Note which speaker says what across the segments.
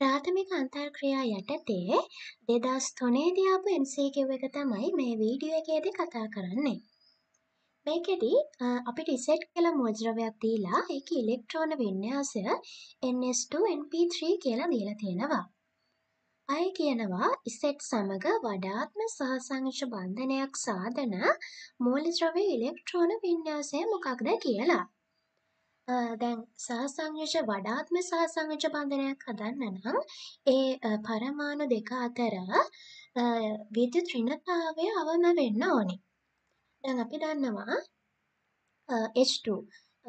Speaker 1: ප්‍රාථමික අන්තර්ක්‍රියා යටතේ 2003 දී ආපු MCQ එක තමයි මේ වීඩියෝ එකේදී කතා කරන්නේ. මේකෙදි අපිට ඉසෙට් කියලා මෝජ්‍රවයක් දීලා ඒක ඉලෙක්ට්‍රෝන වින්‍යාසය NS2 NP3 කියලා දීලා තියෙනවා. අය කියනවා ඉසෙට් සමග වඩාත්ම සහසංශ බන්ධනයක් සාධන මූලද්‍රව්‍ය ඉලෙක්ට්‍රෝන වින්‍යාසය මොකක්ද කියලා. දැන් සහසංයෝජ වඩාත්ම සහසංයෝජ බන්ධනයක් හදන්න නම් ඒ පරමාණු දෙක අතර විද්‍යුත් ඍණතාවය අවම වෙන්න ඕනේ. දැන් අපි දන්නවා H2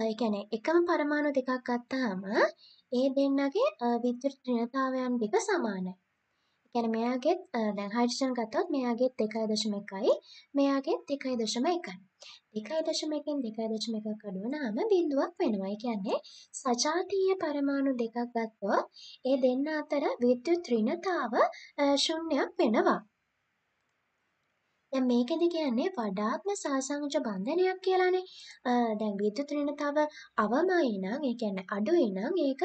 Speaker 1: ඒ කියන්නේ එකම පරමාණු දෙකක් ගත්තාම ඒ දෙන්නගේ විද්‍යුත් ඍණතාවයන් දෙක සමානයි. ගැන මෙයාගෙත් දැන් හයිඩ්‍රජන් ගත්තොත් මෙයාගෙත් දෙකයි දශම එකයි මෙයාගෙත් දෙකයි දශම එකයි. දෙකයි දශම එකෙන් දෙකයි දශම එකක් අඩු වුණාම බිඳුවක් වෙනවා. ඒ කියන්නේ සජාතීය පරමාණු දෙකක් ගත්තොත් ඒ දෙන්න අතර විද්‍යුත් ඍණතාව ශුන්‍යයක් වෙනවා. දැන් මේකෙදි කියන්නේ වඩාත්ම සාසංජ බන්ධනයක් කියලානේ. දැන් විද්‍යුත් ඍණතාව අවමයි නම් ඒ කියන්නේ අඩුයි නම් ඒක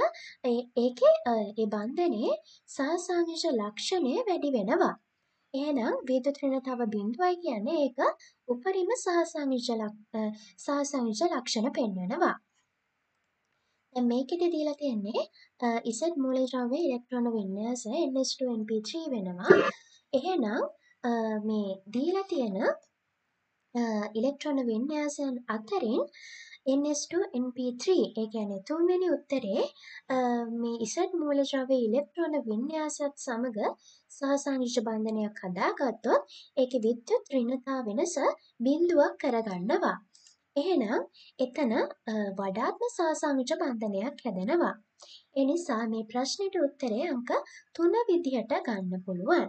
Speaker 1: ඒ ඒකේ ඒ බන්ධනයේ සාසංජ ලක්ෂණය වැඩි වෙනවා. එහෙනම් විද්‍යුත් ඍණතාව බිඳුවයි කියන්නේ ඒක උපරිම සාසංජ සාසංජ ලක්ෂණ පෙන්වනවා. දැන් මේකෙදි දීලා තියන්නේ Z මූලද්‍රව්‍ය ඉලෙක්ට්‍රෝන වින්‍යාසය NH2NP3 වෙනවා. එහෙනම් මේ දීලා තියෙන ඉලෙක්ට්‍රෝන වින්‍යාසයන් අතරින් NH2 NP3 ඒ කියන්නේ තුන්වෙනි උත්තරේ මේ ඉසඩ් මූලද්‍රව්‍ය ඉලෙක්ට්‍රෝන වින්‍යාසයත් සමග සහසංයුජ බන්ධනයක් හදාගත්තොත් ඒකේ විද්‍යුත් ඍණතා වෙනස බිඳුවක් කරගන්නවා. එහෙනම් එතන වඩාත්ම සහසංයුජ බන්ධනයක් හැදෙනවා. එනිසා මේ ප්‍රශ්නෙට උත්තරේ අංක 3 විදිහට ගන්න පුළුවන්.